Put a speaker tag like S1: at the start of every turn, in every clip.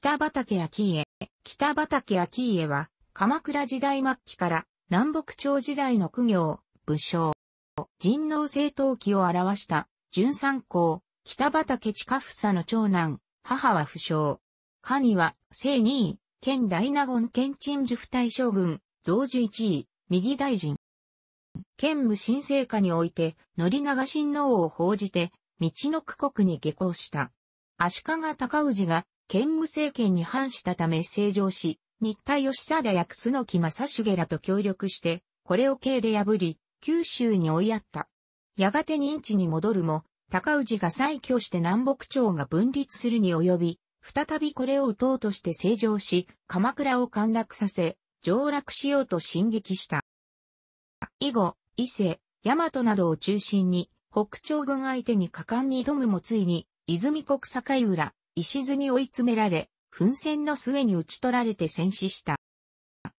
S1: 北畠秋家。北畠秋家は、鎌倉時代末期から南北朝時代の苦行、武将、人能正当期を表した、純三公、北畠夫房の長男、母は不詳。かには、正二位、兼大納言兼鎮守府大将軍、増寿一位、右大臣。県武新政下において、宣長親王を報じて、道の区国に下校した。足利尊氏が県武政権に反したため正常し、日田義貞や楠木正重らと協力して、これを慶で破り、九州に追いやった。やがて認知に戻るも、高氏が再挙して南北朝が分立するに及び、再びこれを打とうとして正常し、鎌倉を陥落させ、上落しようと進撃した。以後、伊勢、大和などを中心に、北朝軍相手に果敢に挑むもついに、泉国境浦、石津に追い詰められ、奮戦の末に討ち取られて戦死した。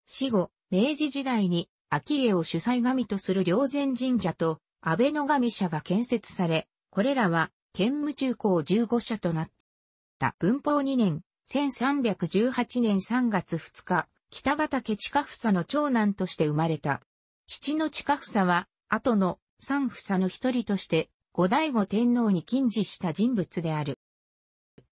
S1: 死後、明治時代に、秋江を主催神とする霊前神社と、安倍の神社が建設され、これらは、県務中高15社となった。文法2年、1318年3月2日、北畠近房の長男として生まれた。父の近房は、後の三房の一人として、後醍醐天皇に近似した人物である。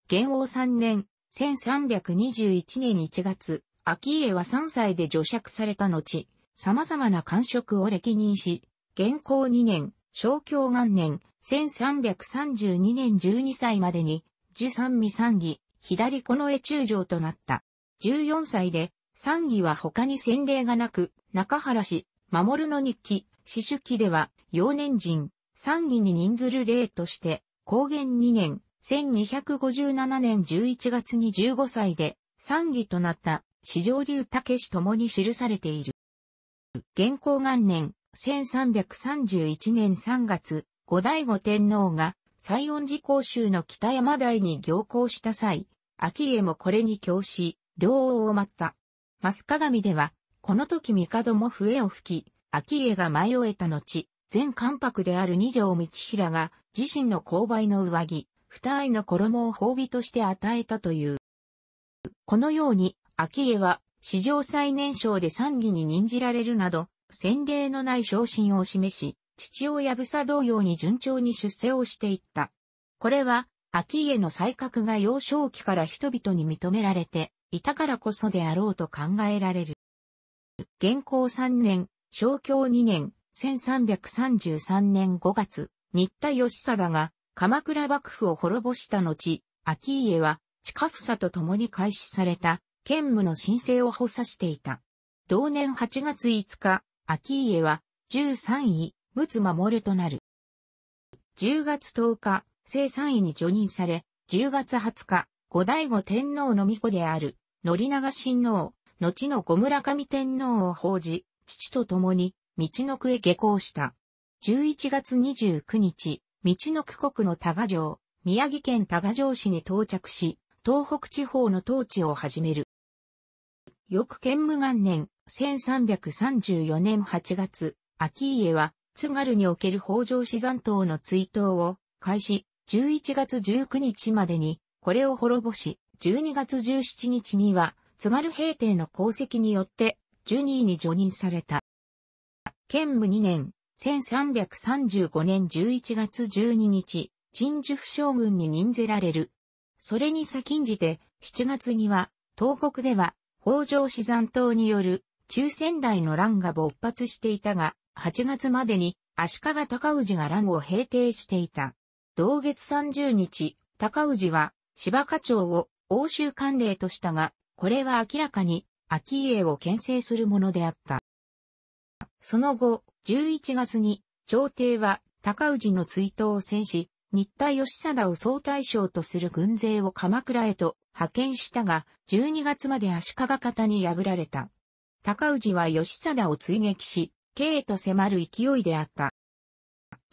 S1: 元王三年、1321年1月、秋家は3歳で除釈された後、様々な官職を歴任し、元皇2年、昭教元年、1332年12歳までに、十三味三義、左この絵中将となった。14歳で、三義は他に先例がなく、中原氏、守の日記、四主記では、幼年人、三義に任ずる例として、高原2年、1257年11月に15歳で、参議となった、四条竜武氏ともに記されている。元寇元年、1331年3月、後醍醐天皇が、西恩寺公衆の北山台に行行した際、秋家もこれに教し、両王を待った。マ鏡では、この時帝も笛を吹き、秋家がい終えた後、全関白である二条道平が、自身の勾配の上着、二重の衣を褒美として与えたという。このように、秋江は、史上最年少で三義に任じられるなど、先例のない昇進を示し、父親ぶさ同様に順調に出世をしていった。これは、秋家の才覚が幼少期から人々に認められていたからこそであろうと考えられる。現行三年、昭教二年、1333年5月、新田義貞が鎌倉幕府を滅ぼした後、秋家は、近房と共に開始された、兼務の申請を補佐していた。同年8月5日、秋家は、13位、陸奥守となる。10月10日、正3位に除任され、10月20日、後醍醐天皇の御子である、宣長親王、後の小村上天皇を奉じ、父と共に、道の区へ下校した。11月29日、道の区国の多賀城、宮城県多賀城市に到着し、東北地方の統治を始める。翌建武元年、1334年8月、秋家は、津軽における北条氏残党の追悼を開始、11月19日までに、これを滅ぼし、12月17日には、津軽平定の功績によって、ジュニーに除任された。県武2年、1335年11月12日、陳樹府将軍に任ぜられる。それに先んじて、7月には、東国では、北条氏残党による、中仙台の乱が勃発していたが、8月までに、足利高氏が乱を平定していた。同月30日、高氏は、芝課長を、欧州官令としたが、これは明らかに、秋家を牽制するものであった。その後、11月に、朝廷は高氏の追悼を戦し、新田義貞を総大将とする軍勢を鎌倉へと派遣したが、12月まで足利方に破られた。高氏は義貞を追撃し、慶へと迫る勢いであった。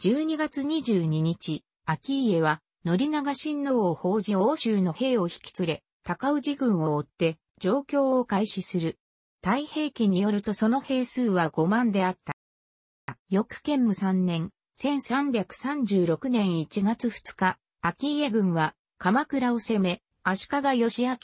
S1: 12月22日、秋家は、宣長親王を報じ欧州の兵を引き連れ、高氏軍を追って、状況を開始する。太平記によるとその兵数は5万であった。翌建武3年、1336年1月2日、秋家軍は鎌倉を攻め、足利義明、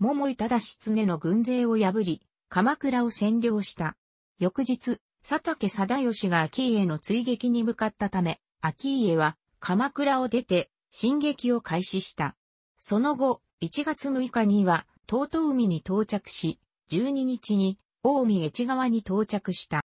S1: 桃井忠常の軍勢を破り、鎌倉を占領した。翌日、佐竹貞義が秋家の追撃に向かったため、秋家は鎌倉を出て進撃を開始した。その後、1月6日には、東都海に到着し、12日に近江越川に到着した。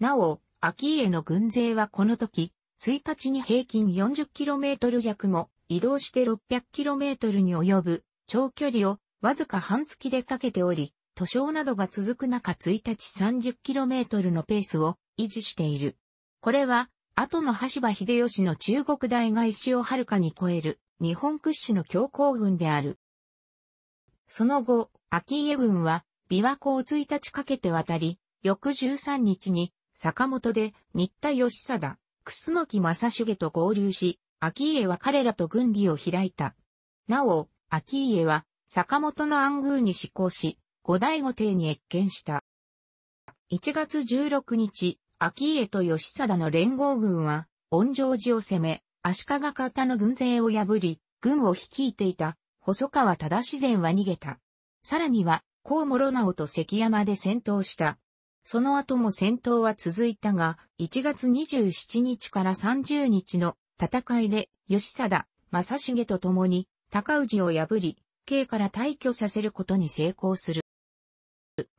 S1: なお、秋家の軍勢はこの時、1日に平均 40km 弱も移動して 600km に及ぶ長距離をわずか半月でかけており、塗装などが続く中1日 30km のペースを維持している。これは、後の橋場秀吉の中国大外史をはるかに超える日本屈指の強行軍である。その後、秋家軍は、琵琶湖を1日かけて渡り、翌13日に、坂本で、新田義貞、楠木正重と合流し、秋家は彼らと軍議を開いた。なお、秋家は、坂本の暗宮に施行し、後醍醐帝に越見した。1月16日、秋家と義貞の連合軍は、恩城寺を攻め、足利方の軍勢を破り、軍を率いていた細川忠自然は逃げた。さらには、甲諸直と関山で戦闘した。その後も戦闘は続いたが、1月27日から30日の戦いで、吉貞、正重と共に、高氏を破り、京から退去させることに成功する。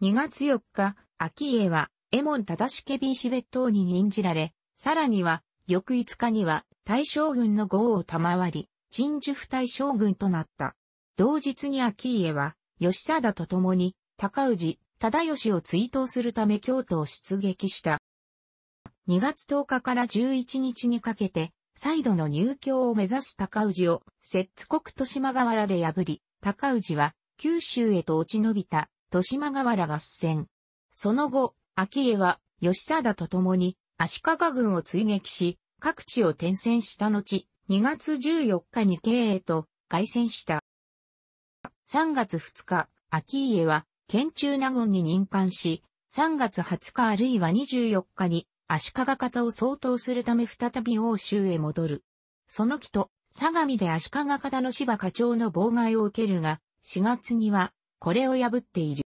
S1: 2月4日、秋家は、エ門ン正成ビーシベットに任じられ、さらには、翌5日には、大将軍の号を賜り、陳樹府大将軍となった。同日に秋家は、吉貞と共に、高氏、忠義を追悼するため京都を出撃した。2月10日から11日にかけて、再度の入京を目指す高氏を、摂津国豊島河原で破り、高氏は、九州へと落ち延びた、豊島河原合戦。その後、秋家は、吉貞と共に、足利軍を追撃し、各地を転戦した後、2月14日に慶へと、凱旋した。3月2日、秋家は、県中納言に任官し、3月20日あるいは24日に、足利方を相当するため再び欧州へ戻る。その木と、相模で足利方の芝課長の妨害を受けるが、4月には、これを破っている。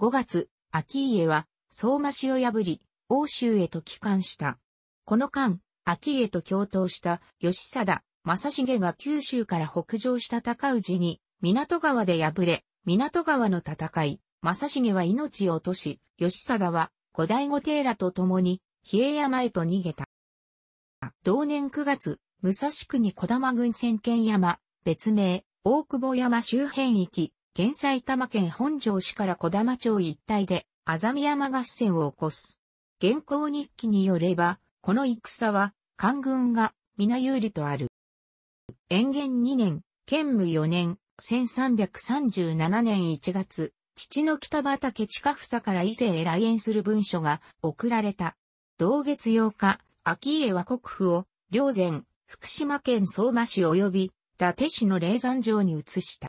S1: 5月、秋家は、相馬市を破り、欧州へと帰還した。この間、秋家と共闘した、吉貞、正重が九州から北上した高氏に、港川で敗れ、港川の戦い、正成は命を落とし、吉貞は後醍醐帝らと共に、比叡山へと逃げた。同年9月、武蔵国小玉郡千軒山、別名、大久保山周辺域、現埼玉県本庄市から小玉町一帯で、あ見山合戦を起こす。現行日記によれば、この戦は、官軍が皆有利とある。延元2年、建務4年、1337年1月、父の北畑近房から伊勢へ来園する文書が送られた。同月8日、秋家は国府を、両前、福島県相馬市及び、伊達市の霊山城に移した。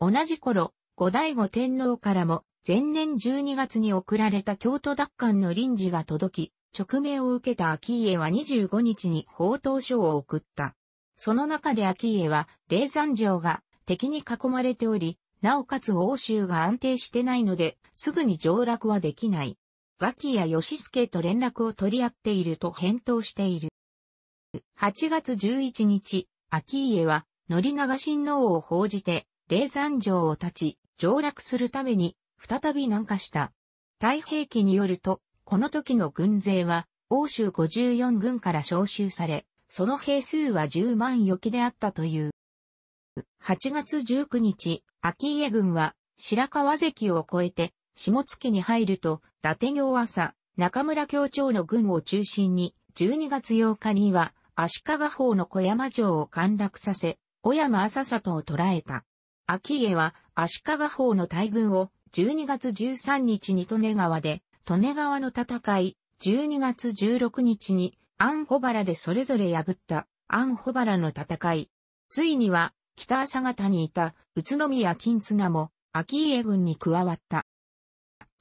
S1: 同じ頃、後醍醐天皇からも、前年12月に送られた京都奪還の臨時が届き、直命を受けた秋家は25日に報道書を送った。その中で秋家は、霊山城が敵に囲まれており、なおかつ欧州が安定してないので、すぐに上落はできない。脇や義助と連絡を取り合っていると返答している。8月11日、秋家は、宣長親王を報じて、霊山城を立ち、上落するために、再び南下した。太平記によると、この時の軍勢は、欧州54軍から召集され、その兵数は10万余機であったという。8月19日、秋家軍は白川関を越えて下月に入ると、伊達行朝、中村協調の軍を中心に、12月8日には足利法の小山城を陥落させ、小山浅里を捕らえた。秋家は足利法の大軍を12月13日に利根川で、利根川の戦い、12月16日に、安保原でそれぞれ破った、安保原の戦い。ついには、北朝方にいた宇都宮金綱も秋家軍に加わった。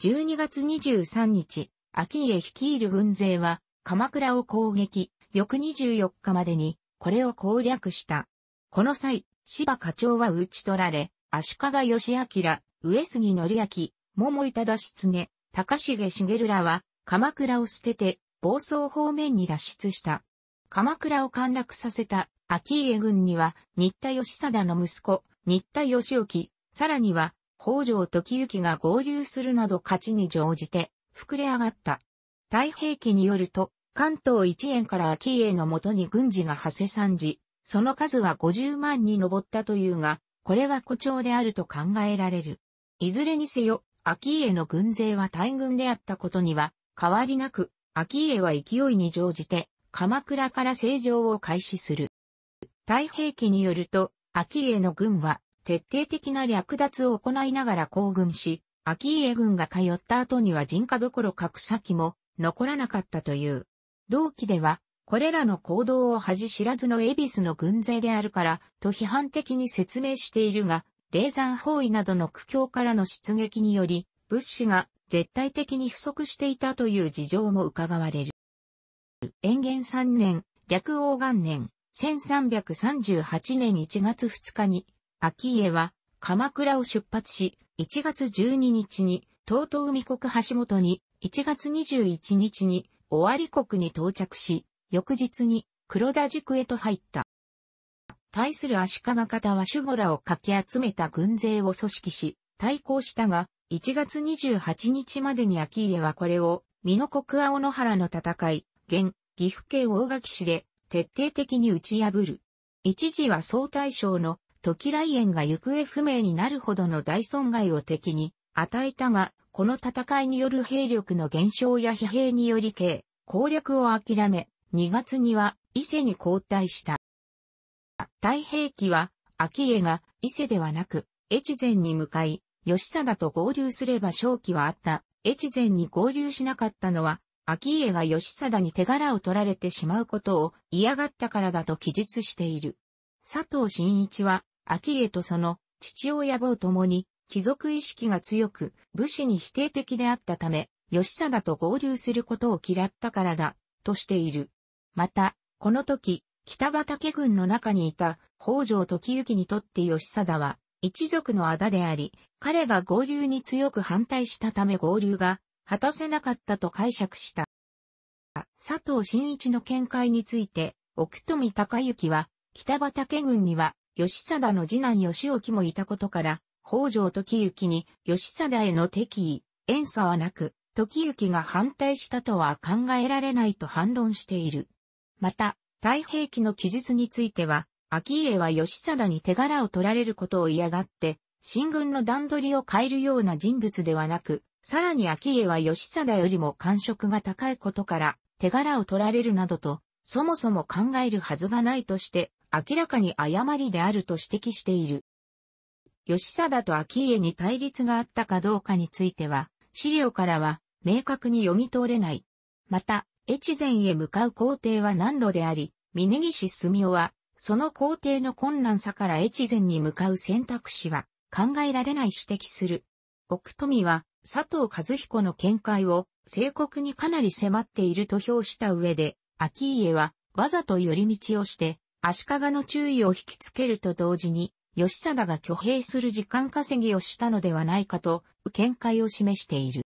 S1: 12月23日、秋家率いる軍勢は鎌倉を攻撃、翌24日までにこれを攻略した。この際、芝課長は討ち取られ、足利義明、上杉則明、桃井忠常、高重茂らは鎌倉を捨てて、暴走方面に脱出した。鎌倉を陥落させた秋家軍には、新田義貞の息子、新田義興、さらには、北条時行が合流するなど勝ちに乗じて、膨れ上がった。太平記によると、関東一円から秋家のもとに軍事が派生参じ、その数は50万に上ったというが、これは誇張であると考えられる。いずれにせよ、秋家の軍勢は大軍であったことには、変わりなく、秋家は勢いに乗じて、鎌倉から正常を開始する。太平記によると、秋家の軍は、徹底的な略奪を行いながら行軍し、秋家軍が通った後には人家どころか草木も残らなかったという。同期では、これらの行動を恥知らずの恵比寿の軍勢であるから、と批判的に説明しているが、霊山包囲などの苦境からの出撃により、物資が絶対的に不足していたという事情も伺われる。延元3年、略王元年、1338年1月2日に、秋家は鎌倉を出発し、1月12日に東東海国橋本に、1月21日に尾張国に到着し、翌日に黒田塾へと入った。対する足利方は守護らをかき集めた軍勢を組織し、対抗したが、1月28日までに秋家はこれを、美濃国青野原の戦い、現、岐阜県大垣市で、徹底的に打ち破る。一時は総大将の時来園が行方不明になるほどの大損害を敵に与えたが、この戦いによる兵力の減少や疲弊により計、攻略を諦め、2月には伊勢に交代した。太平記は、秋江が伊勢ではなく、越前に向かい、吉貞と合流すれば勝機はあった。越前に合流しなかったのは、秋家が義貞に手柄を取られてしまうことを嫌がったからだと記述している。佐藤真一は、秋家とその父親坊ともに、貴族意識が強く、武士に否定的であったため、義貞と合流することを嫌ったからだ、としている。また、この時、北畠軍の中にいた北条時行にとって義貞は一族の仇であり、彼が合流に強く反対したため合流が果たせなかったと解釈した。佐藤真一の見解について、奥富隆行は、北畠軍には、吉貞の次男吉沖もいたことから、北条時行に吉貞への敵意、遠差はなく、時行が反対したとは考えられないと反論している。また、太平記の記述については、秋家は吉貞に手柄を取られることを嫌がって、新軍の段取りを変えるような人物ではなく、さらに秋家は義貞よりも感触が高いことから手柄を取られるなどと、そもそも考えるはずがないとして、明らかに誤りであると指摘している。義貞と秋家に対立があったかどうかについては、資料からは明確に読み取れない。また、越前へ向かう工程は難路であり、峯岸住夫は、その工程の困難さから越前に向かう選択肢は考えられない指摘する。奥富は、佐藤和彦の見解を正国にかなり迫っていると評した上で、秋家はわざと寄り道をして、足利の注意を引きつけると同時に、吉貞が挙兵する時間稼ぎをしたのではないかと、見解を示している。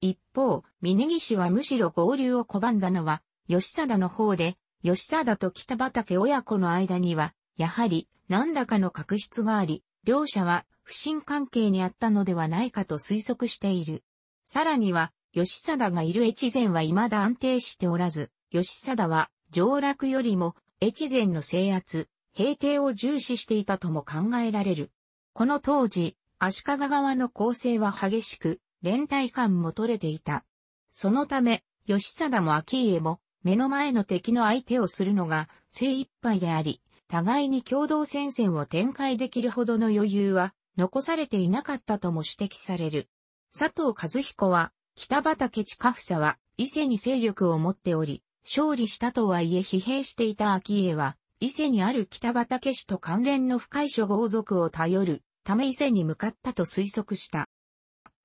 S1: 一方、峯岸はむしろ合流を拒んだのは、吉貞の方で、吉貞と北畠親子の間には、やはり何らかの確執があり、両者は不信関係にあったのではないかと推測している。さらには、吉貞がいる越前は未だ安定しておらず、吉貞は上洛よりも越前の制圧、平定を重視していたとも考えられる。この当時、足利側の構成は激しく、連帯感も取れていた。そのため、吉貞も秋家も、目の前の敵の相手をするのが精一杯であり、互いに共同戦線を展開できるほどの余裕は残されていなかったとも指摘される。佐藤和彦は、北畠近房は、伊勢に勢力を持っており、勝利したとはいえ疲弊していた秋家は、伊勢にある北畠氏と関連の深い諸豪族を頼る、ため伊勢に向かったと推測した。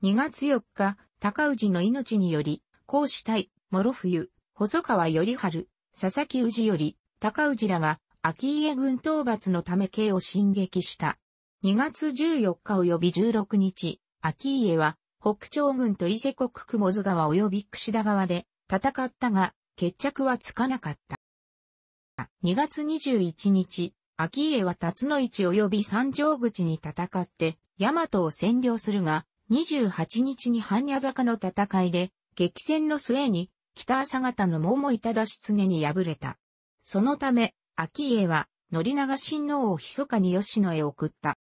S1: 2月4日、高氏の命により、孔子対、諸冬、細川頼春、佐々木氏より、高氏らが、秋家軍討伐のため慶を進撃した。2月14日及び16日、秋家は、北朝軍と伊勢国雲津川及び櫛田川で戦ったが、決着はつかなかった。2月21日、秋家は辰野市及び三条口に戦って、大和を占領するが、28日に半夜坂の戦いで、激戦の末に、北朝方の桃板たし常に敗れた。そのため、秋家は、宣長親王を密かに吉野へ送った。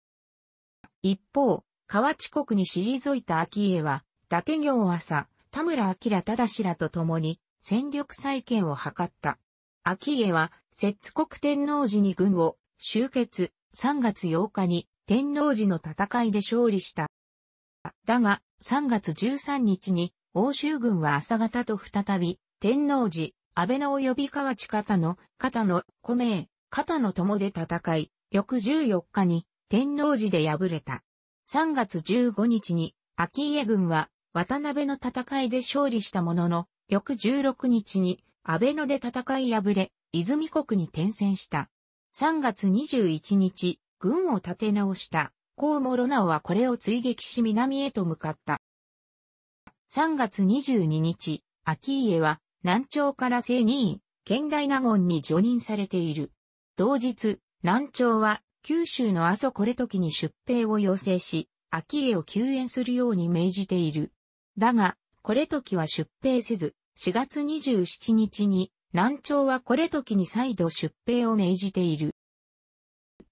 S1: 一方、河内国に退いた秋家は、伊達行朝、田村明忠らと共に、戦力再建を図った。秋家は、摂津国天皇寺に軍を集結、3月8日に天皇寺の戦いで勝利した。だが、3月13日に、欧州軍は朝方と再び、天皇寺、安倍の及び河内方の、方の、米、方の友で戦い、翌14日に、天皇寺で敗れた。3月15日に、秋家軍は、渡辺の戦いで勝利したものの、翌16日に、安倍野で戦い敗れ、泉国に転戦した。3月21日、軍を立て直した、河諸直はこれを追撃し南へと向かった。3月22日、秋家は、南朝から西位、県大納言に除任されている。同日、南朝は、九州の阿蘇これ時に出兵を要請し、秋江を救援するように命じている。だが、これ時は出兵せず、4月27日に、南朝はこれ時に再度出兵を命じている。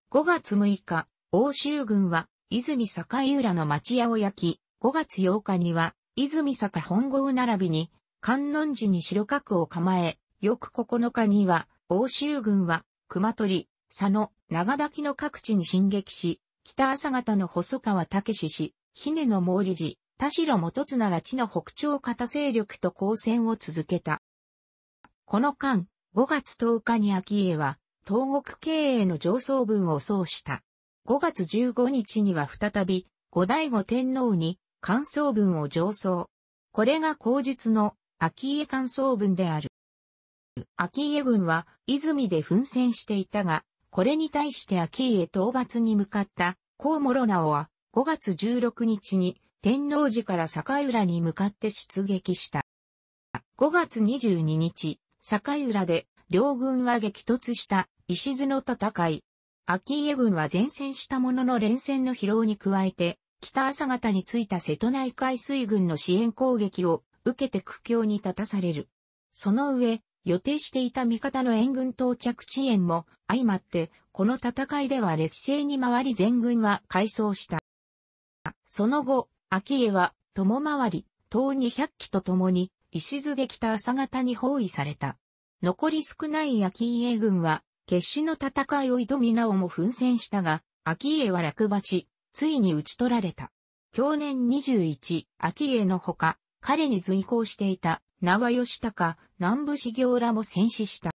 S1: 5月6日、欧州軍は、泉坂井浦の町屋を焼き、5月8日には、泉坂本郷並びに、観音寺に白角を構え、翌9日には、欧州軍は、熊取、佐野、長滝の各地に進撃し、北朝方の細川武氏、ねの毛利寺、田代元津なら地の北朝方勢力と交戦を続けた。この間、5月10日に秋家は、東国経営の上層文を奏した。5月15日には再び、後醍醐天皇に、感想文を上奏。これが後述の、秋家感想文である。秋家軍は、泉で奮戦していたが、これに対して秋家討伐に向かった高諸直は5月16日に天皇寺から坂浦に向かって出撃した。5月22日、坂浦で両軍は激突した石津の戦い。秋家軍は前線したものの連戦の疲労に加えて、北朝方についた瀬戸内海水軍の支援攻撃を受けて苦境に立たされる。その上、予定していた味方の援軍到着遅延も相まって、この戦いでは劣勢に回り全軍は改装した。その後、秋江は、共回り、東200機と共に、石津でた朝方に包囲された。残り少ない秋江軍は、決死の戦いを挑みなおも奮戦したが、秋江は落馬し、ついに討ち取られた。去年21、秋江のほか、彼に随行していた名は吉高、南部修行らも戦死した。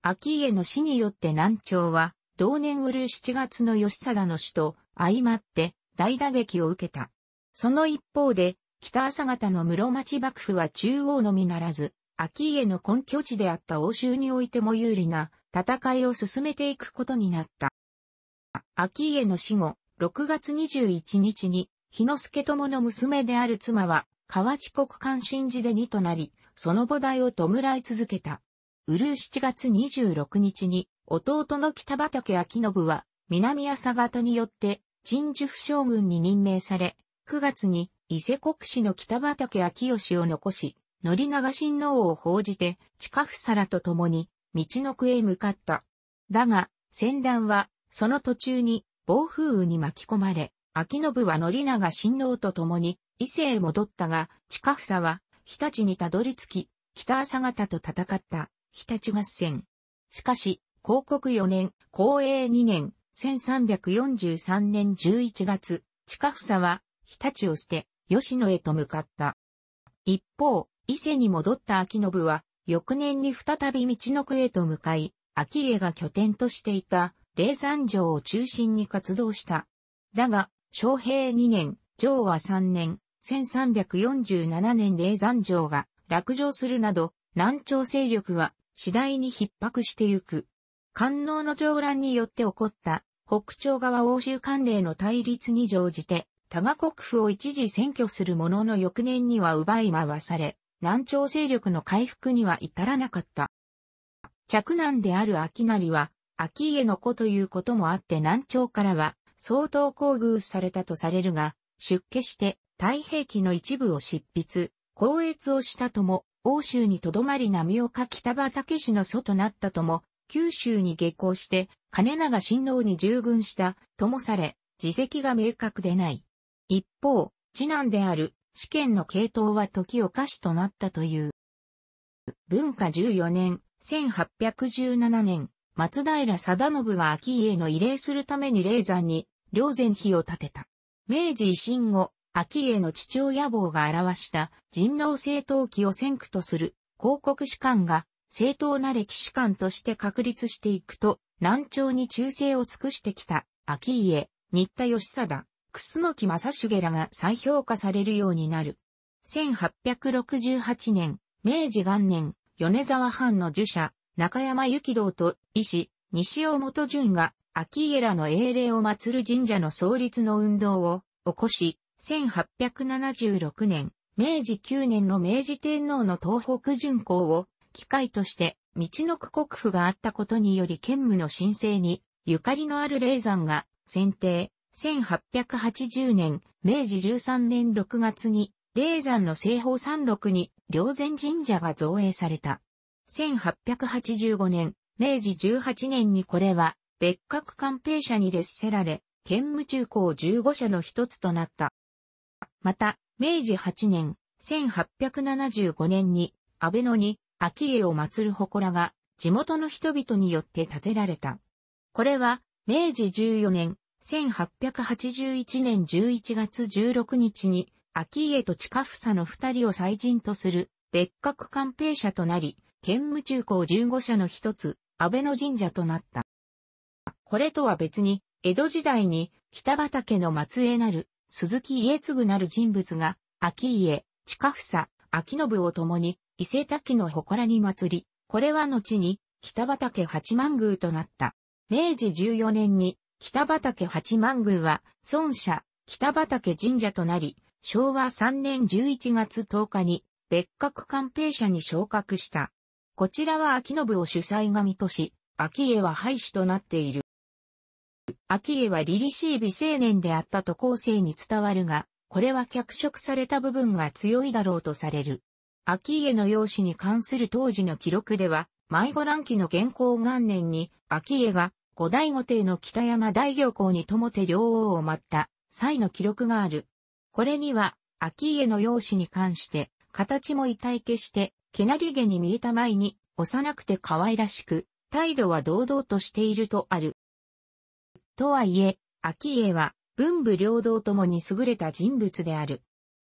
S1: 秋家の死によって南朝は、同年うる七月の吉貞の死と相まって大打撃を受けた。その一方で、北朝方の室町幕府は中央のみならず、秋家の根拠地であった欧州においても有利な戦いを進めていくことになった。秋家の死後、6月21日に、日之助友の娘である妻は、河内国関心寺で2となり、その母代を弔い続けた。うるう7月26日に、弟の北畠秋信は、南朝方によって、陳寿府将軍に任命され、9月に伊勢国市の北畠秋義を残し、宣長親王を報じて、近房皿と共に、道の区へ向かった。だが、戦乱は、その途中に、暴風雨に巻き込まれ、秋信は宣長親王と共に、伊勢へ戻ったが、近房は、日立にたどり着き、北朝方と戦った、日立合戦。しかし、広告4年、公営2年、1343年11月、近房は、日立を捨て、吉野へと向かった。一方、伊勢に戻った秋信は、翌年に再び道の区へと向かい、秋家が拠点としていた、霊山城を中心に活動した。だが、昌平2年、昭和3年、1347年霊山城が落城するなど、南朝勢力は次第に逼迫してゆく。官能の上乱によって起こった北朝側欧州関連の対立に乗じて、多賀国府を一時占拠するものの翌年には奪い回され、南朝勢力の回復には至らなかった。嫡男である秋成は、秋家の子ということもあって南朝からは相当厚遇されたとされるが、出家して太平記の一部を執筆、公閲をしたとも、欧州にとどまり波岡北畑氏の祖となったとも、九州に下校して、金長親王に従軍した、ともされ、自責が明確でない。一方、次男である、試験の系統は時お過しとなったという。文化14年、1817年、松平定信が秋家の慰霊するために霊山に、霊前碑を建てた。明治維新後、秋江の父親坊が表した人狼正当期を先駆とする広告士官が正当な歴史官として確立していくと、難聴に忠誠を尽くしてきた秋家、新田義貞、楠木正重らが再評価されるようになる。1868年、明治元年、米沢藩の儒者、中山幸道と医師、西尾元淳が、秋家らの英霊を祀る神社の創立の運動を起こし、1876年、明治9年の明治天皇の東北巡行を、機会として、道の区国府があったことにより兼務の申請に、ゆかりのある霊山が、選定。1880年、明治13年6月に、霊山の西方山麓に、霊山神社が造営された。1885年、明治18年にこれは、別格官兵社に列せられ、兼務中高15社の一つとなった。また、明治8年、1875年に、安倍野に、秋江を祀る祠が、地元の人々によって建てられた。これは、明治14年、1881年11月16日に、秋家と近房の二人を祭人とする、別格官兵者となり、兼務中高15社の一つ、安倍の神社となった。これとは別に、江戸時代に北畠の末裔なる鈴木家継なる人物が、秋家、近房、秋信を共に、伊勢滝の祠に祭り、これは後に、北畑八幡宮となった。明治14年に、北畑八幡宮は、孫社、北畑神社となり、昭和3年11月10日に、別格官兵社に昇格した。こちらは秋信を主催がとし、秋家は廃止となっている。秋江は凛々しい美青年であったと後世に伝わるが、これは脚色された部分が強いだろうとされる。秋家の容姿に関する当時の記録では、迷子乱気の元寇元年に、秋家が五代五帝の北山大行校に友て両王を待った際の記録がある。これには、秋家の容姿に関して、形も痛体消して、けなりげに見えた前に、幼くて可愛らしく、態度は堂々としているとある。とはいえ、秋家は文武両道ともに優れた人物である。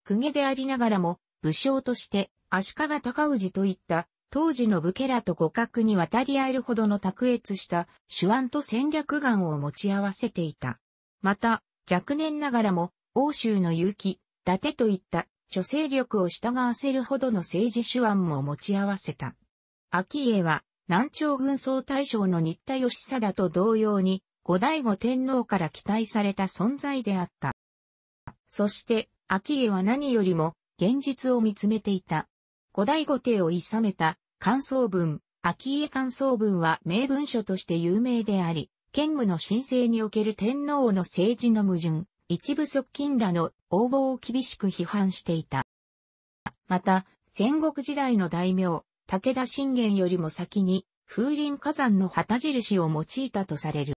S1: 公家でありながらも、武将として足利尊氏といった当時の武家らと互角に渡り合えるほどの卓越した手腕と戦略眼を持ち合わせていた。また、若年ながらも、欧州の勇気、伊達といった諸勢力を従わせるほどの政治手腕も持ち合わせた。秋家は、南朝軍総大将の新田義貞と同様に、後醍醐天皇から期待された存在であった。そして、秋江は何よりも現実を見つめていた。後醍醐帝を諌めた感想文、秋江感想文は名文書として有名であり、兼務の申請における天皇の政治の矛盾、一部側近らの応募を厳しく批判していた。また、戦国時代の大名、武田信玄よりも先に、風林火山の旗印を用いたとされる。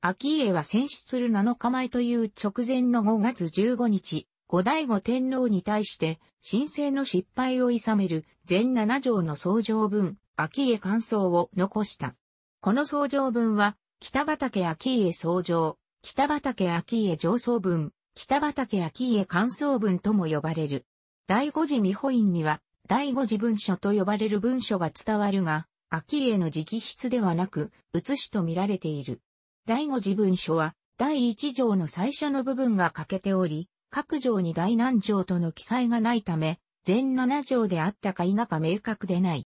S1: 秋家は戦死する7日前という直前の5月15日、後醍醐天皇に対して、申請の失敗を諌める全7条の奏上文、秋家感想を残した。この奏上文は、北畠秋家奏上、北畠秋家上奏文、北畠秋家感想文とも呼ばれる。第五次見本院には、第五次文書と呼ばれる文書が伝わるが、秋家の直筆ではなく、写しと見られている。第五次文書は、第一条の最初の部分が欠けており、各条に第何条との記載がないため、全7条であったか否か明確でない。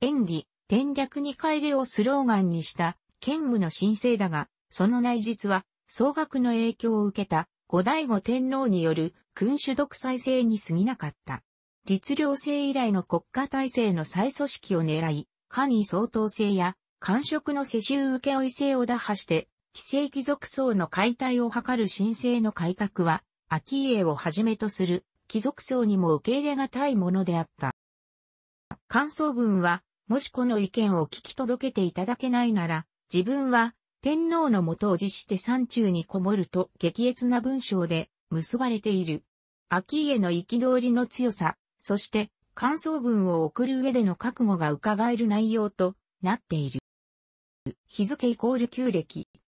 S1: 演技、転略に帰れをスローガンにした、兼務の申請だが、その内実は、総額の影響を受けた、後醍醐天皇による君主独裁制に過ぎなかった。律令制以来の国家体制の再組織を狙い、下位相当制や、官職の世襲請負制を打破して、非正貴族層の解体を図る申請の改革は、秋家をはじめとする貴族層にも受け入れがたいものであった。感想文は、もしこの意見を聞き届けていただけないなら、自分は天皇のもとを辞して山中にこもると激烈な文章で結ばれている。秋家の憤りの強さ、そして感想文を送る上での覚悟が伺える内容となっている。日付イコール旧暦。